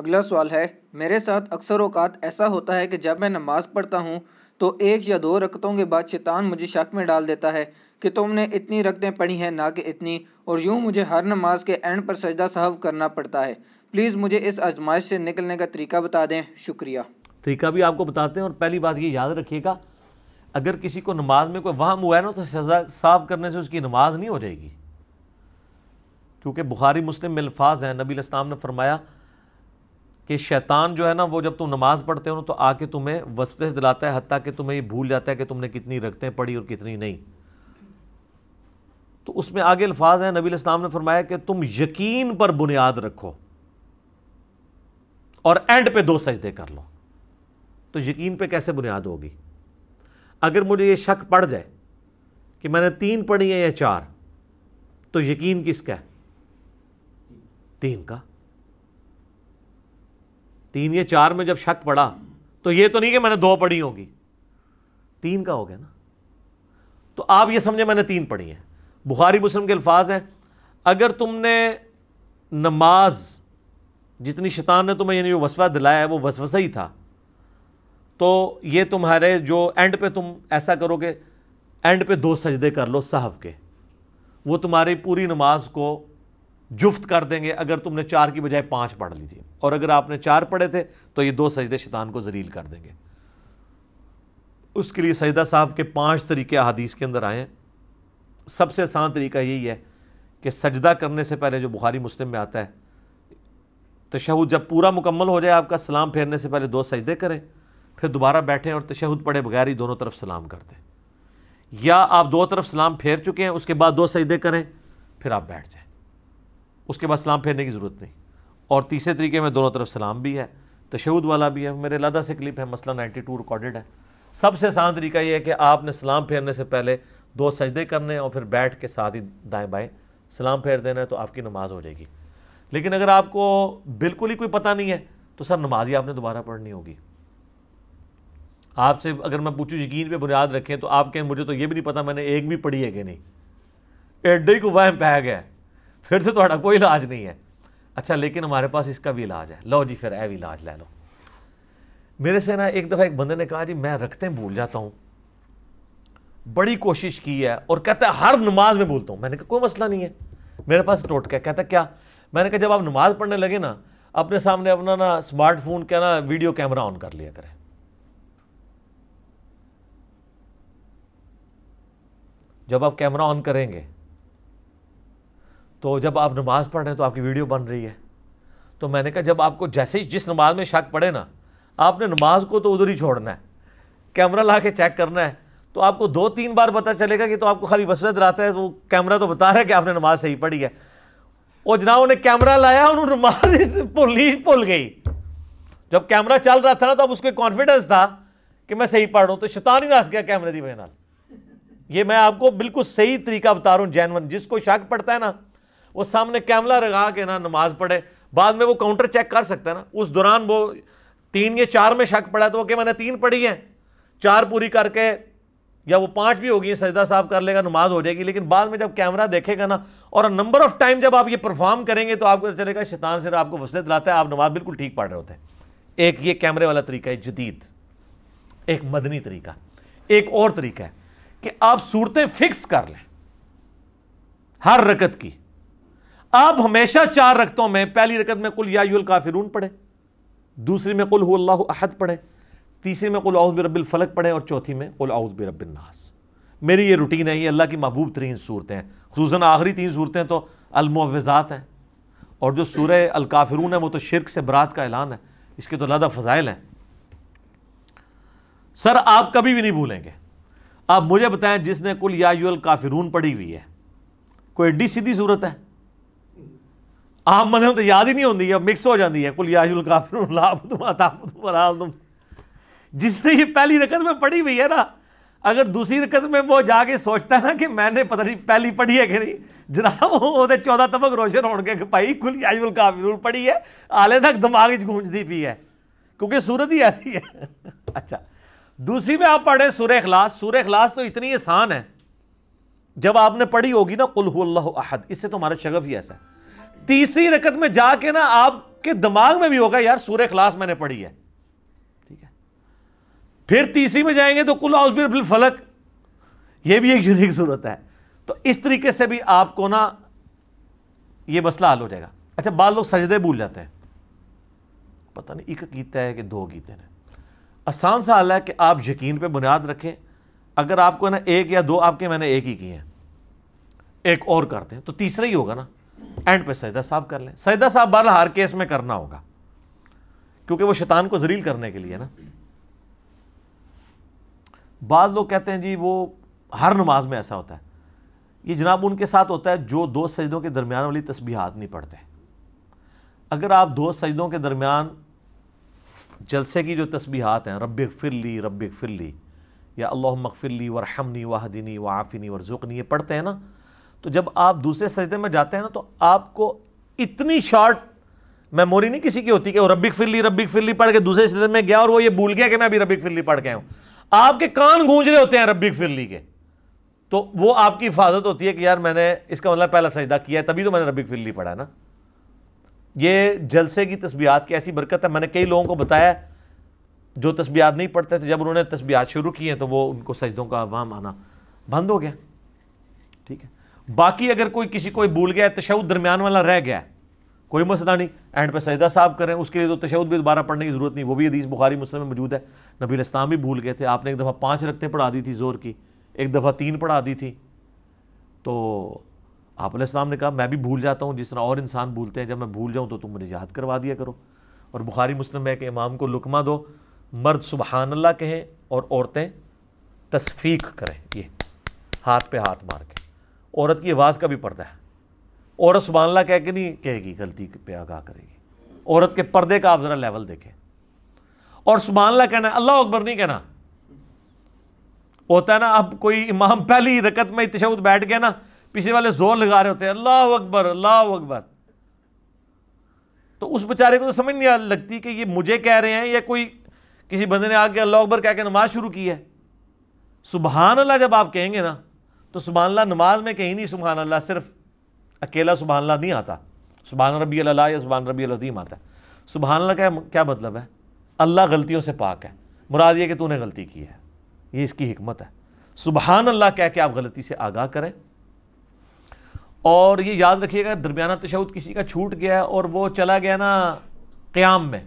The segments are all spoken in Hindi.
अगला सवाल है मेरे साथ अक्सर अवकात ऐसा होता है कि जब मैं नमाज़ पढ़ता हूँ तो एक या दो रकतों के बाद शैतान मुझे शक में डाल देता है कि तुमने इतनी रकतें पढ़ी हैं ना कि इतनी और यूँ मुझे हर नमाज के एंड पर सजदा सहव करना पड़ता है प्लीज़ मुझे इस आजमाइश से निकलने का तरीका बता दें शुक्रिया तरीका भी आपको बताते हैं और पहली बात ये याद रखिएगा अगर किसी को नमाज में कोई वहम हुआ है ना तो सजा साफ करने से उसकी नमाज नहीं हो जाएगी क्योंकि बुखारी मुस्लिम में अल्फाज हैं नबी इस्लाम ने फरमाया कि शैतान जो है ना वो जब तुम नमाज पढ़ते हो ना तो आके तुम्हें वसफे दिलाता है हती कि तुम्हें ये भूल जाता है कि तुमने कितनी रखते पढ़ी और कितनी नहीं तो उसमें आगे अल्फाज हैं नबी इस्लाम ने फरमाया कि तुम यकीन पर बुनियाद रखो और एंड पे दो सजदे कर लो तो यकीन पे कैसे बुनियाद होगी अगर मुझे ये शक पड़ जाए कि मैंने तीन पढ़ी है या चार तो यकीन किसका है तीन का तीन या चार में जब शक पड़ा तो ये तो नहीं कि मैंने दो पढ़ी होगी तीन का हो गया ना तो आप ये समझे मैंने तीन पढ़ी हैं बुखारी मुस्लिम के अल्फाज हैं अगर तुमने नमाज जितनी शैतान ने तुम्हें यानी जो वसवा दिलाया है वो वसवसा ही था तो ये तुम्हारे जो एंड पे तुम ऐसा करोगे एंड पे दो सजदे कर लो साहब के वो तुम्हारी पूरी नमाज को जुफ्त कर देंगे अगर तुमने चार की बजाय पाँच पढ़ लीजिए और अगर आपने चार पढ़े थे तो ये दो सजदे शैतान को जलील कर देंगे उसके लिए सजदा साहब के पांच तरीके अहदीस के अंदर आए हैं सबसे आसान तरीका यही है कि सजदा करने से पहले जो बुखारी मुस्लिम में आता है तशहद जब पूरा मुकम्मल हो जाए आपका सलाम फेरने से पहले दो सजदे करें फिर दोबारा बैठें और तशहद पढ़े बगैर ही दोनों तरफ सलाम कर दें या आप दो तरफ सलाम फेर चुके हैं उसके बाद दो सजदे करें फिर आप बैठ जाएं उसके बाद सलाम फेरने की ज़रूरत नहीं और तीसरे तरीके में दोनों तरफ सलाम भी है तशहद वाला भी है मेरे लादा से क्लिप है मसला टू रिकॉर्डेड है सबसे आसान तरीका यह है कि आपने सलाम फेरने से पहले दो सजदे करने और फिर बैठ के साथ ही दाएँ बाएँ सलाम फेर देना है तो आपकी नमाज हो जाएगी लेकिन अगर आपको बिल्कुल ही कोई पता नहीं है तो सर नमाज ही आपने दोबारा पढ़नी होगी आपसे अगर मैं पूछूँ यकीन पे बुनियाद रखें तो आप कहें मुझे तो ये भी नहीं पता मैंने एक भी पढ़ी है कि नहीं एड्डे को वहम पह गया फिर से थोड़ा कोई इलाज नहीं है अच्छा लेकिन हमारे पास इसका भी इलाज है लो जी फिर ए भी इलाज ले लो मेरे से ना एक दफ़ा एक बंदे ने कहा जी मैं रखते भूल जाता हूँ बड़ी कोशिश की है और कहता है हर नमाज में भूलता हूँ मैंने कहा कोई मसला नहीं है मेरे पास टोटका कहता क्या मैंने कहा जब आप नमाज पढ़ने लगे ना अपने सामने अपना ना स्मार्टफोन क्या ना वीडियो कैमरा ऑन कर लिया करें जब आप कैमरा ऑन करेंगे तो जब आप नमाज़ पढ़ रहे हैं तो आपकी वीडियो बन रही है तो मैंने कहा जब आपको जैसे ही जिस नमाज में शक पड़े ना आपने नमाज को तो उधर ही छोड़ना है कैमरा ला के चेक करना है तो आपको दो तीन बार पता चलेगा कि तो आपको खाली बसरत रहता है तो कैमरा तो बता रहा है कि आपने नमाज सही पढ़ी है और जनाब उन्हें कैमरा लाया उन्होंने नमाज पुलिस भूल गई जब कैमरा चल रहा था ना तो अब उसको कॉन्फिडेंस था कि मैं सही पढ़ रहा हूँ तो शैतान ही नाच गया कैमरे की वजह ये मैं आपको बिल्कुल सही तरीका बता रहा हूँ जैनवन जिसको शक पड़ता है ना वो सामने कैमरा लगा के ना नमाज पढ़े बाद में वो काउंटर चेक कर सकता है ना उस दौरान वो तीन या चार में शक पड़ा तो वो क्या मैंने तीन पढ़ी है चार पूरी करके या वो पांच भी होगी सजदा साहब कर लेगा नमाज हो जाएगी लेकिन बाद में जब कैमरा देखेगा ना और नंबर ऑफ टाइम जब आप ये परफॉर्म करेंगे तो आपको चलेगा शैतान से आपको वसत लाता है आप नमाज बिल्कुल ठीक पढ़ रहे होते हैं एक ये कैमरे वाला तरीका है जदीद एक मदनी तरीका एक और तरीका है कि आप सूरतें फिक्स कर लें हर रकत की आप हमेशा चार रकतों में पहली रकत में कुल यायुल काफिरून पढ़े दूसरी में कुल अल्लाह अहद पढ़े तीसरी में कुल आउद बिरबिल फलक पढ़े और चौथी में कुल आउद बिरबिल नास मेरी ये रूटीन है ये अल्लाह की महबूब तरीन सूरतें खूस आखिरी तीन सूरतें तो अलमुआवज़ात हैं और जो सूर अलकाफिरून है वो तो शिरक से बरात का ऐलान है इसके तो लदा फ़जाइल हैं सर आप कभी भी नहीं भूलेंगे आप मुझे बताएं जिसने कुल यायुल काफिरून पढ़ी हुई है कोई डी सीधी सूरत है आम बंद तो याद ही नहीं होती है मिक्स हो जाती है कुलियाजुल काफिर जिसने ये पहली रकत में पढ़ी हुई है ना अगर दूसरी रकत में वो जाके सोचता है ना कि मैंने पता नहीं पहली पढ़ी है कि नहीं जनाब वो चौदह तबक रोशन हो के भाई खुली काफिर पढ़ी है आले तक दिमाग गूंजती पी है क्योंकि सूरत ही ऐसी है अच्छा दूसरी में आप पढ़े सूर्य खलास सूर्य खलास तो इतनी आसान है जब आपने पढ़ी होगी ना कुल्हल्ला अहद इससे तुम्हारा शगफ ही ऐसा है तीसरी रकत में जाके ना आपके दिमाग में भी होगा यार सूर्य खलास मैंने पढ़ी है ठीक है फिर तीसरी में जाएंगे तो कुल बिल फलक यह भी एक यूनिक सूरत है तो इस तरीके से भी आपको ना ये मसला हल हो जाएगा अच्छा बाल लोग सजदे भूल जाते हैं पता नहीं एक गीता है कि दो गीते हैं आसान सा हाल है कि आप यकीन पे बुनियाद रखें अगर आपको ना एक या दो आपके मैंने एक ही किए हैं एक और करते हैं तो तीसरा ही होगा ना एंड पे सजदा साहब कर लें सजदा साहब बहरहाल हर केस में करना होगा क्योंकि वो शैतान को जलील करने के लिए ना बाद लोग कहते हैं जी वो हर नमाज में ऐसा होता है ये जनाब उनके साथ होता है जो दो सजदों के दरमियान वाली तस्बीहात नहीं पढ़ते अगर आप दो सजदों के दरमियान जलसे की जो तस्बीहात हैं रब फिरली रब फिरली या अल्लाह मकफिरली वरहमनी वाहदिनी वाफिनी वरजुकनी ये पढ़ते हैं ना तो जब आप दूसरे सजदे में जाते हैं ना तो आपको इतनी शॉर्ट मेमोरी नहीं किसी की होती कि वो रबिक फिल्ली रबिक फिल्ली पढ़ के दूसरे सजदे में गया और वो ये भूल गया कि मैं अभी रबिक फिल्ली पढ़ के आया हूँ आपके कान गूंज रहे होते हैं रबिक फिल्ली के तो वो आपकी हिफाजत होती है कि यार मैंने इसका मतलब पहला सजदा किया है तभी तो मैंने रबिक फिल्ली पढ़ा ना ये जलसे की तस्बियात की ऐसी बरकत है मैंने कई लोगों को बताया जो तस्बियात नहीं पढ़ते थे जब उन्होंने तस्बियात शुरू की हैं तो वो उनको सजदों का वाम आना बंद हो गया ठीक है बाकी अगर कोई किसी कोई भूल गया तशद दरमियान वाला रह गया कोई मसला नहीं एंड पे सजदा साहब करें उसके लिए तो तशद भी दोबारा पढ़ने की ज़रूरत नहीं वो भी हदीस बुखारी मुस्लिम में मौजूद है नबी इस्लाम भी भूल गए थे आपने एक दफ़ा पाँच रखते पढ़ा दी थी ज़ोर की एक दफ़ा तीन पढ़ा दी थी तो आप इस्लाम ने कहा मैं भी भूल जाता हूँ जिस तरह और इंसान भूलते हैं जब मैं भूल जाऊँ तो तुम मुझे याद करवा दिया करो और बुखारी मुस्लिम है कि इमाम को लुकमा दो मर्द सुबहानल्ला कहें औरतें तस्फीक करें ये हाथ पे हाथ मार के औरत की आवाज़ का भी पर्दा है औरत सुबानला कह के नहीं कहेगी गलती पे आगाह करेगी औरत के पर्दे का आप ज़रा लेवल देखें और सुबानला कहना अल्लाह अकबर नहीं कहना होता है ना अब कोई इमाम पहली रकत में तशद बैठ गया ना पीछे वाले जोर लगा रहे होते हैं अल्लाह अकबर अल्लाह अकबर तो उस बेचारे को तो समझ नहीं लगती कि ये मुझे कह रहे हैं या कोई किसी बंदे ने आके अल्लाह अकबर कह के नमाज शुरू की है सुबहान अल्लाह जब आप कहेंगे ना तो सुबहानला नमाज में कहीं नहीं सुबहानल्ला सिर्फ अकेला सुबहानल्ला नहीं आता सुबहान रबी अल्ला या सुबहान रबी अजीम आता है सुबहानल्ला का क्या मतलब है अल्लाह गलतियों से पाक है मुराद ये कि तूने गलती की है ये इसकी हमत है सुबहान अल्लाह कह के आप गलती से आगाह करें और ये याद रखिएगा दरमियाना तशद किसी का छूट गया है और वो चला गया ना क़्याम में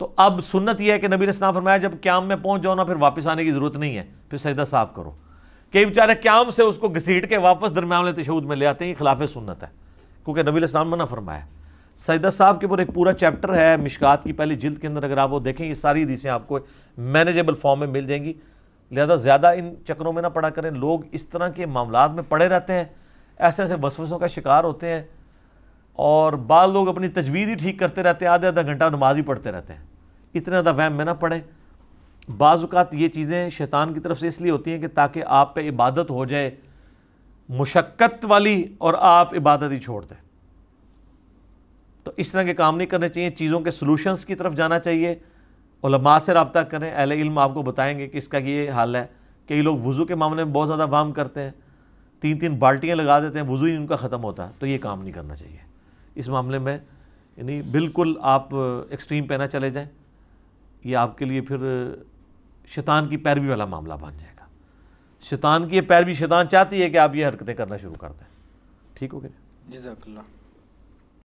तो अब सुन्नत यह है कि नबी ने फरमाया जब क्याम में पहुंच जाओ ना फिर वापस आने की ज़रूरत नहीं है फिर सजदा साफ़ करो कई बेचारे क्याम से उसको घसीट के वापस दरम्यान तशहद में ले आते हैं खिलाफ सुन्नत है क्योंकि नबी इस्लाम मना फरमाया सजदा साहब के ऊपर एक पूरा चैप्टर है मिशकात की पहली जिल्द के अंदर अगर आप वो देखें ये सारी हदीसें आपको मैनेजेबल फॉर्म में मिल जाएंगी लिहाजा ज़्यादा इन चक्करों में ना पड़ा करें लोग इस तरह के मामला में पड़े रहते हैं ऐसे ऐसे वसवसों का शिकार होते हैं और बाद लोग अपनी तजवीज़ ही ठीक करते रहते हैं आधे आधा घंटा नमाज ही पढ़ते रहते हैं इतना ज़्यादा वहम में ना पढ़ें बाज़ात ये चीज़ें शैतान की तरफ से इसलिए होती हैं कि ताकि आप पे इबादत हो जाए मुशक्क़त वाली और आप इबादत ही छोड़ दें तो इस तरह के काम नहीं करने चाहिए चीज़ों के सलूशंस की तरफ जाना चाहिए उलमा से रबता करें अहल इल्म आपको बताएंगे कि इसका ये हाल है कई लोग वज़ू के मामले में बहुत ज़्यादा वाम करते हैं तीन तीन बाल्टियाँ लगा देते हैं वज़ू ही उनका ख़त्म होता है तो ये काम नहीं करना चाहिए इस मामले में यानी बिल्कुल आप एक्सट्रीम पहना चले जाएँ ये आपके लिए फिर शैतान की पैरवी वाला मामला बन जाएगा शैतान की पैरवी शैतान चाहती है कि आप ये हरकतें करना शुरू कर दें ठीक हो गया जजाकल्ला